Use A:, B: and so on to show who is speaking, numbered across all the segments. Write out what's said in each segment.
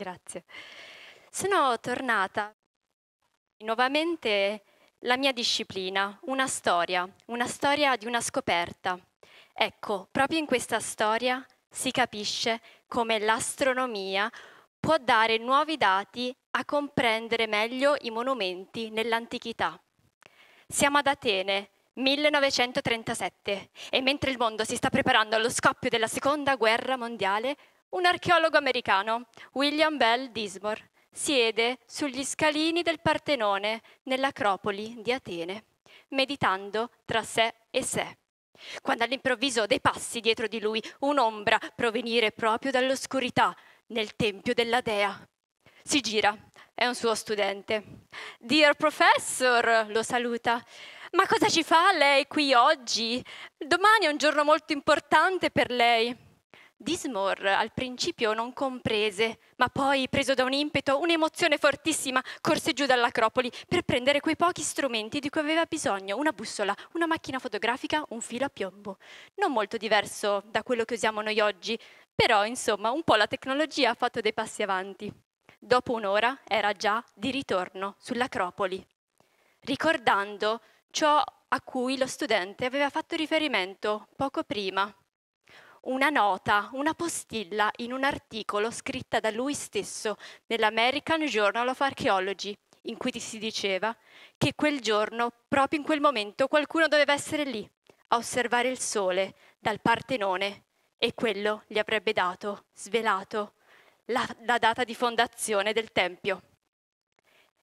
A: Grazie. Sono tornata nuovamente la mia disciplina, una storia, una storia di una scoperta. Ecco, proprio in questa storia si capisce come l'astronomia può dare nuovi dati a comprendere meglio i monumenti nell'antichità. Siamo ad Atene, 1937, e mentre il mondo si sta preparando allo scoppio della Seconda Guerra Mondiale, un archeologo americano, William Bell Dismore, siede sugli scalini del Partenone nell'Acropoli di Atene, meditando tra sé e sé. Quando all'improvviso dei passi dietro di lui un'ombra provenire proprio dall'oscurità nel tempio della dea. Si gira, è un suo studente. Dear professor, lo saluta. Ma cosa ci fa lei qui oggi? Domani è un giorno molto importante per lei. Dismore al principio non comprese, ma poi, preso da un impeto, un'emozione fortissima, corse giù dall'acropoli per prendere quei pochi strumenti di cui aveva bisogno, una bussola, una macchina fotografica, un filo a piombo. Non molto diverso da quello che usiamo noi oggi, però, insomma, un po' la tecnologia ha fatto dei passi avanti. Dopo un'ora era già di ritorno sull'acropoli, ricordando ciò a cui lo studente aveva fatto riferimento poco prima una nota, una postilla in un articolo scritta da lui stesso nell'American Journal of Archaeology, in cui si diceva che quel giorno, proprio in quel momento, qualcuno doveva essere lì a osservare il sole dal Partenone e quello gli avrebbe dato, svelato, la, la data di fondazione del Tempio.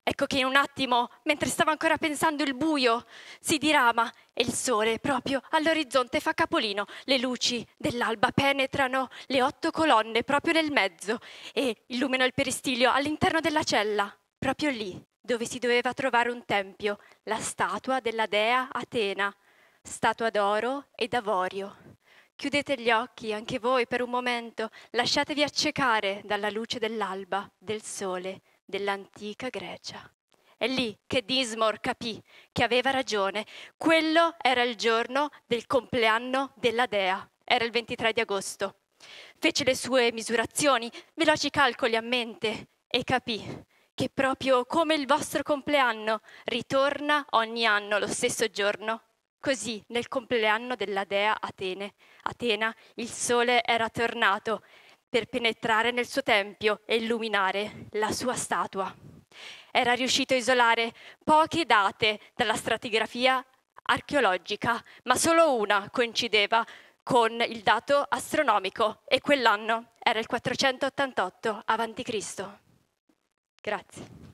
A: Ecco che in un attimo, mentre stava ancora pensando il buio, si dirama e il sole proprio all'orizzonte fa capolino. Le luci dell'alba penetrano le otto colonne proprio nel mezzo e illuminano il peristilio all'interno della cella, proprio lì dove si doveva trovare un tempio, la statua della dea Atena, statua d'oro e d'avorio. Chiudete gli occhi anche voi per un momento, lasciatevi accecare dalla luce dell'alba, del sole dell'antica Grecia. È lì che Dismor capì che aveva ragione. Quello era il giorno del compleanno della dea, era il 23 di agosto. Fece le sue misurazioni, veloci calcoli a mente e capì che proprio come il vostro compleanno ritorna ogni anno lo stesso giorno. Così nel compleanno della dea Atene, Atena, il sole era tornato per penetrare nel suo tempio e illuminare la sua statua. Era riuscito a isolare poche date dalla stratigrafia archeologica, ma solo una coincideva con il dato astronomico e quell'anno era il 488 a.C. Grazie.